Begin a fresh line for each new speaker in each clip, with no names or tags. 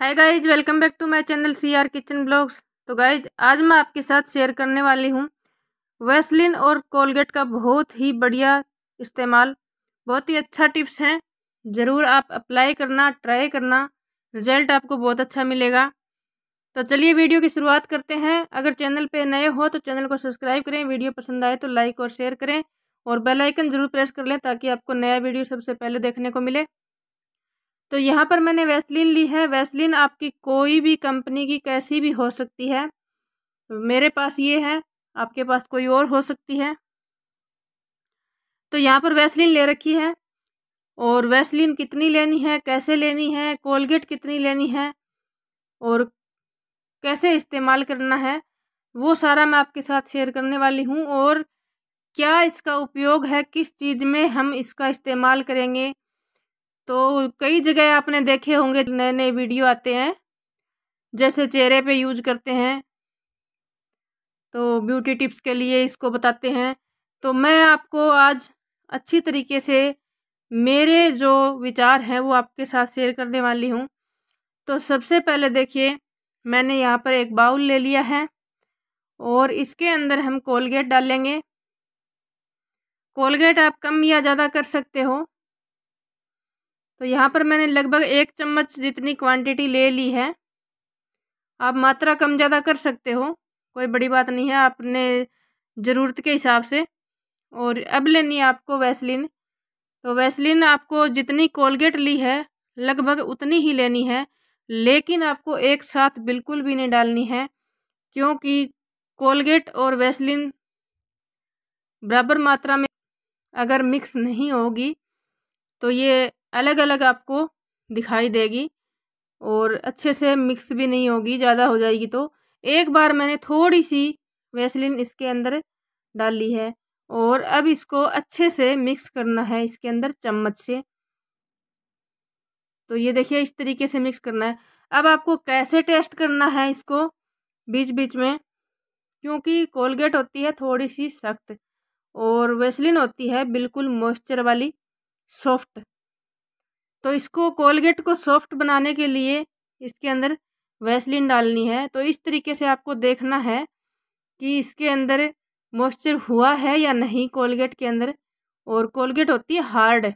hi guys welcome back to my channel CR kitchen blogs तो guys आज मैं आपके साथ शेयर करने वाली हूँ वेस्लिन और कोलगेट का बहुत ही बढ़िया इस्तेमाल बहुत ही अच्छा टिप्स हैं ज़रूर आप अप्लाई करना ट्राई करना रिजल्ट आपको बहुत अच्छा मिलेगा तो चलिए वीडियो की शुरुआत करते हैं अगर चैनल पर नए हो तो चैनल को सब्सक्राइब करें वीडियो पसंद आए तो लाइक और शेयर करें और बेलाइकन ज़रूर प्रेस कर लें ताकि आपको नया वीडियो सबसे पहले देखने को मिले तो यहाँ पर मैंने वैसलिन ली है वैसलिन आपकी कोई भी कंपनी की कैसी भी हो सकती है मेरे पास ये है आपके पास कोई और हो सकती है तो यहाँ पर वैसलिन ले रखी है और वैसलिन कितनी लेनी है कैसे लेनी है कोलगेट कितनी लेनी है और कैसे इस्तेमाल करना है वो सारा मैं आपके साथ शेयर करने वाली हूँ और क्या इसका उपयोग है किस चीज़ में हम इसका इस्तेमाल करेंगे तो कई जगह आपने देखे होंगे नए नए वीडियो आते हैं जैसे चेहरे पे यूज करते हैं तो ब्यूटी टिप्स के लिए इसको बताते हैं तो मैं आपको आज अच्छी तरीके से मेरे जो विचार हैं वो आपके साथ शेयर करने वाली हूँ तो सबसे पहले देखिए मैंने यहाँ पर एक बाउल ले लिया है और इसके अंदर हम कोलगेट डालेंगे कोलगेट आप कम या ज़्यादा कर सकते हो तो यहाँ पर मैंने लगभग एक चम्मच जितनी क्वांटिटी ले ली है आप मात्रा कम ज़्यादा कर सकते हो कोई बड़ी बात नहीं है अपने ज़रूरत के हिसाब से और अब लेनी है आपको वैसलिन तो वैसलिन आपको जितनी कोलगेट ली है लगभग उतनी ही लेनी है लेकिन आपको एक साथ बिल्कुल भी नहीं डालनी है क्योंकि कोलगेट और वैसलिन बराबर मात्रा में अगर मिक्स नहीं होगी तो ये अलग अलग आपको दिखाई देगी और अच्छे से मिक्स भी नहीं होगी ज़्यादा हो जाएगी तो एक बार मैंने थोड़ी सी वैसलिन इसके अंदर डाली है और अब इसको अच्छे से मिक्स करना है इसके अंदर चम्मच से तो ये देखिए इस तरीके से मिक्स करना है अब आपको कैसे टेस्ट करना है इसको बीच बीच में क्योंकि कोलगेट होती है थोड़ी सी सख्त और वेसलिन होती है बिल्कुल मॉइस्चर वाली सॉफ्ट तो इसको कोलगेट को सॉफ्ट बनाने के लिए इसके अंदर वैसलिन डालनी है तो इस तरीके से आपको देखना है कि इसके अंदर मॉइस्चर हुआ है या नहीं कोलगेट के अंदर और कोलगेट होती है हार्ड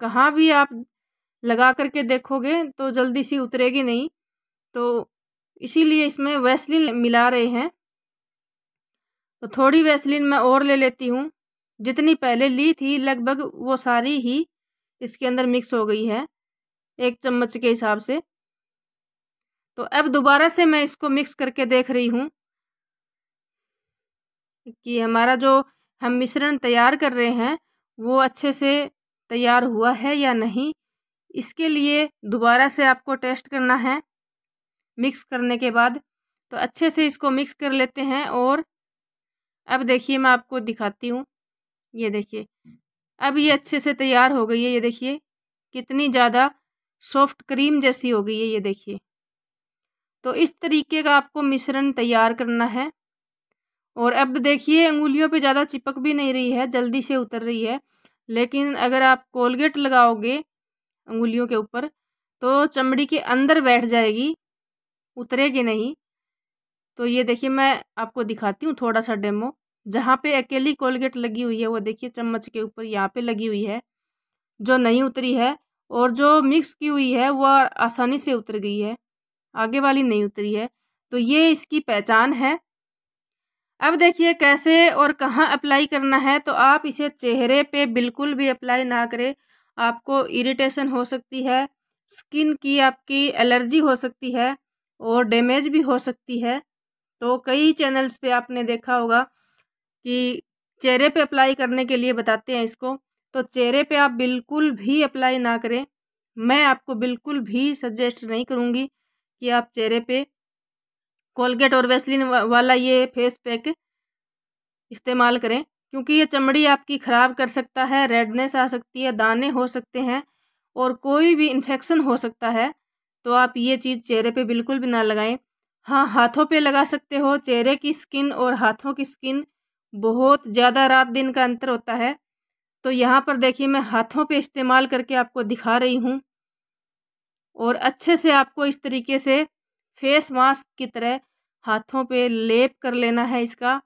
कहाँ भी आप लगा करके देखोगे तो जल्दी सी उतरेगी नहीं तो इसीलिए इसमें वैसलिन मिला रहे हैं तो थोड़ी वैसलिन मैं और ले लेती हूँ जितनी पहले ली थी लगभग वो सारी ही इसके अंदर मिक्स हो गई है एक चम्मच के हिसाब से तो अब दोबारा से मैं इसको मिक्स करके देख रही हूँ कि हमारा जो हम मिश्रण तैयार कर रहे हैं वो अच्छे से तैयार हुआ है या नहीं इसके लिए दोबारा से आपको टेस्ट करना है मिक्स करने के बाद तो अच्छे से इसको मिक्स कर लेते हैं और अब देखिए मैं आपको दिखाती हूँ ये देखिए अब ये अच्छे से तैयार हो गई है ये देखिए कितनी ज़्यादा सॉफ्ट क्रीम जैसी हो गई है ये देखिए तो इस तरीके का आपको मिश्रण तैयार करना है और अब देखिए उंगलियों पे ज़्यादा चिपक भी नहीं रही है जल्दी से उतर रही है लेकिन अगर आप कोलगेट लगाओगे उंगलियों के ऊपर तो चमड़ी के अंदर बैठ जाएगी उतरेगी नहीं तो ये देखिए मैं आपको दिखाती हूँ थोड़ा सा डेमो जहाँ पे अकेली कोलगेट लगी हुई है वो देखिए चम्मच के ऊपर यहाँ पे लगी हुई है जो नहीं उतरी है और जो मिक्स की हुई है वह आसानी से उतर गई है आगे वाली नहीं उतरी है तो ये इसकी पहचान है अब देखिए कैसे और कहाँ अप्लाई करना है तो आप इसे चेहरे पे बिल्कुल भी अप्लाई ना करें आपको इरिटेशन हो सकती है स्किन की आपकी एलर्जी हो सकती है और डैमेज भी हो सकती है तो कई चैनल्स पे आपने देखा होगा कि चेहरे पे अप्लाई करने के लिए बताते हैं इसको तो चेहरे पे आप बिल्कुल भी अप्लाई ना करें मैं आपको बिल्कुल भी सजेस्ट नहीं करूँगी कि आप चेहरे पे कोलगेट और वेस्लिन वाला ये फेस पैक इस्तेमाल करें क्योंकि ये चमड़ी आपकी ख़राब कर सकता है रेडनेस आ सकती है दाने हो सकते हैं और कोई भी इन्फेक्शन हो सकता है तो आप ये चीज़ चेहरे पे बिल्कुल भी ना लगाएं हाँ हाथों पे लगा सकते हो चेहरे की स्किन और हाथों की स्किन बहुत ज़्यादा रात दिन का अंतर होता है तो यहाँ पर देखिए मैं हाथों पे इस्तेमाल करके आपको दिखा रही हूँ और अच्छे से आपको इस तरीके से फेस मास्क की तरह हाथों पे लेप कर लेना है इसका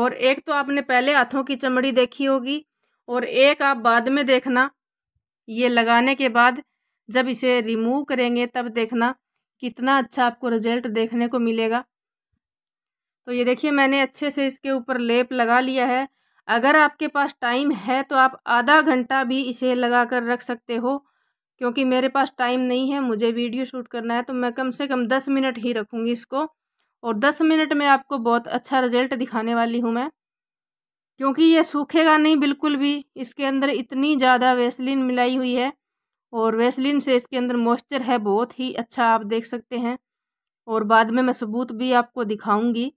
और एक तो आपने पहले हाथों की चमड़ी देखी होगी और एक आप बाद में देखना ये लगाने के बाद जब इसे रिमूव करेंगे तब देखना कितना अच्छा आपको रिजल्ट देखने को मिलेगा तो ये देखिए मैंने अच्छे से इसके ऊपर लेप लगा लिया है अगर आपके पास टाइम है तो आप आधा घंटा भी इसे लगा कर रख सकते हो क्योंकि मेरे पास टाइम नहीं है मुझे वीडियो शूट करना है तो मैं कम से कम दस मिनट ही रखूँगी इसको और दस मिनट में आपको बहुत अच्छा रिजल्ट दिखाने वाली हूँ मैं क्योंकि ये सूखेगा नहीं बिल्कुल भी इसके अंदर इतनी ज़्यादा वेसलिन मिलाई हुई है और वेसलिन से इसके अंदर मॉइस्चर है बहुत ही अच्छा आप देख सकते हैं और बाद में मैं सबूत भी आपको दिखाऊंगी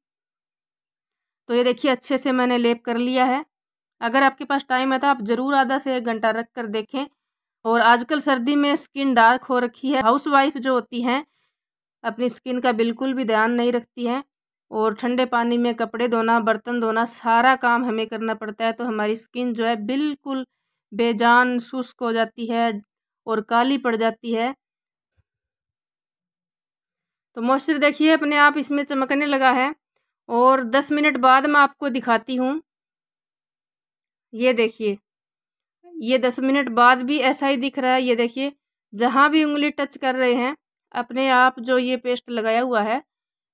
तो ये देखिए अच्छे से मैंने लेप कर लिया है अगर आपके पास टाइम है तो आप ज़रूर आधा से एक घंटा रख कर देखें और आजकल सर्दी में स्किन डार्क हो रखी है हाउस वाइफ जो होती हैं अपनी स्किन का बिल्कुल भी ध्यान नहीं रखती हैं और ठंडे पानी में कपड़े धोना बर्तन धोना सारा काम हमें करना पड़ता है तो हमारी स्किन जो है बिल्कुल बेजान शुष्क हो जाती है और काली पड़ जाती है तो मॉइस्चर देखिए अपने आप इसमें चमकने लगा है और दस मिनट बाद मैं आपको दिखाती हूँ ये देखिए ये दस मिनट बाद भी ऐसा ही दिख रहा है ये देखिए जहाँ भी उंगली टच कर रहे हैं अपने आप जो ये पेस्ट लगाया हुआ है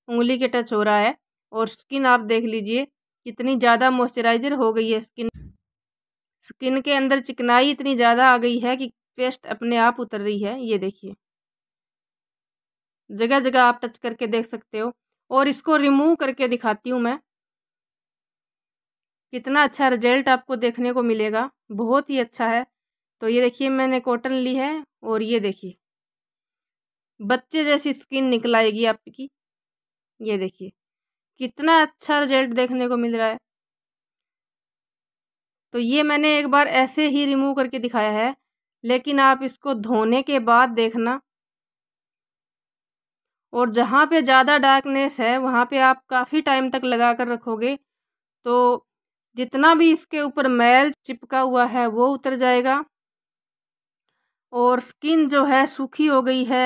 उंगली के टच हो रहा है और स्किन आप देख लीजिए कितनी ज़्यादा मॉइस्चराइजर हो गई है स्किन स्किन के अंदर चिकनाई इतनी ज़्यादा आ गई है कि पेस्ट अपने आप उतर रही है ये देखिए जगह जगह आप टच करके देख सकते हो और इसको रिमूव करके दिखाती हूँ मैं कितना अच्छा रिजल्ट आपको देखने को मिलेगा बहुत ही अच्छा है तो ये देखिए मैंने कॉटन ली है और ये देखिए बच्चे जैसी स्किन निकल आएगी आपकी ये देखिए कितना अच्छा रिजल्ट देखने को मिल रहा है तो ये मैंने एक बार ऐसे ही रिमूव करके दिखाया है लेकिन आप इसको धोने के बाद देखना और जहाँ पे ज़्यादा डार्कनेस है वहाँ पे आप काफ़ी टाइम तक लगा कर रखोगे तो जितना भी इसके ऊपर मैल चिपका हुआ है वो उतर जाएगा और स्किन जो है सूखी हो गई है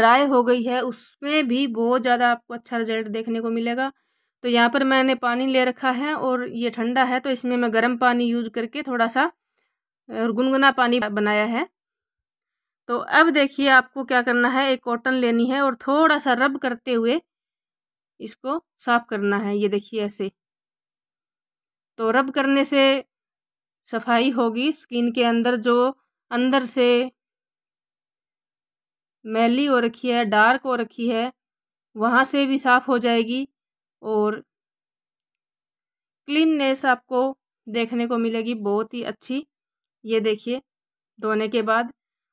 ड्राई हो गई है उसमें भी बहुत ज़्यादा आपको अच्छा रिजल्ट देखने को मिलेगा तो यहाँ पर मैंने पानी ले रखा है और ये ठंडा है तो इसमें मैं गर्म पानी यूज करके थोड़ा सा गुनगुना पानी बनाया है तो अब देखिए आपको क्या करना है एक कॉटन लेनी है और थोड़ा सा रब करते हुए इसको साफ करना है ये देखिए ऐसे तो रब करने से सफाई होगी स्किन के अंदर जो अंदर से मैली हो रखी है डार्क हो रखी है वहाँ से भी साफ़ हो जाएगी और क्लीननेस आपको देखने को मिलेगी बहुत ही अच्छी ये देखिए धोने के बाद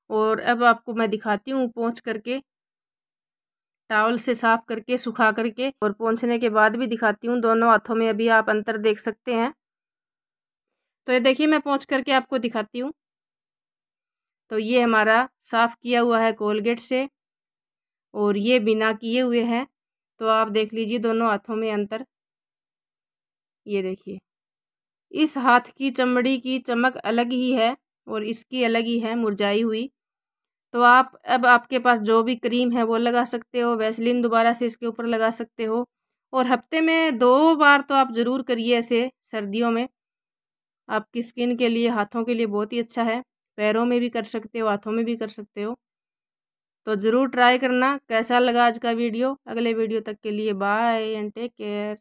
और अब आपको मैं दिखाती हूँ पहुँच करके टावल से साफ करके सुखा करके और पहुँचने के बाद भी दिखाती हूँ दोनों हाथों में अभी आप अंतर देख सकते हैं तो ये देखिए मैं पहुँच करके आपको दिखाती हूँ तो ये हमारा साफ़ किया हुआ है कोलगेट से और ये बिना किए हुए हैं तो आप देख लीजिए दोनों हाथों में अंतर ये देखिए इस हाथ की चमड़ी की चमक अलग ही है और इसकी अलग ही है मुरझाई हुई तो आप अब आपके पास जो भी क्रीम है वो लगा सकते हो वैसलिन दोबारा से इसके ऊपर लगा सकते हो और हफ्ते में दो बार तो आप ज़रूर करिए ऐसे सर्दियों में आपकी स्किन के लिए हाथों के लिए बहुत ही अच्छा है पैरों में भी कर सकते हो हाथों में भी कर सकते हो तो ज़रूर ट्राई करना कैसा लगा आज का वीडियो अगले वीडियो तक के लिए बाय एंड टेक केयर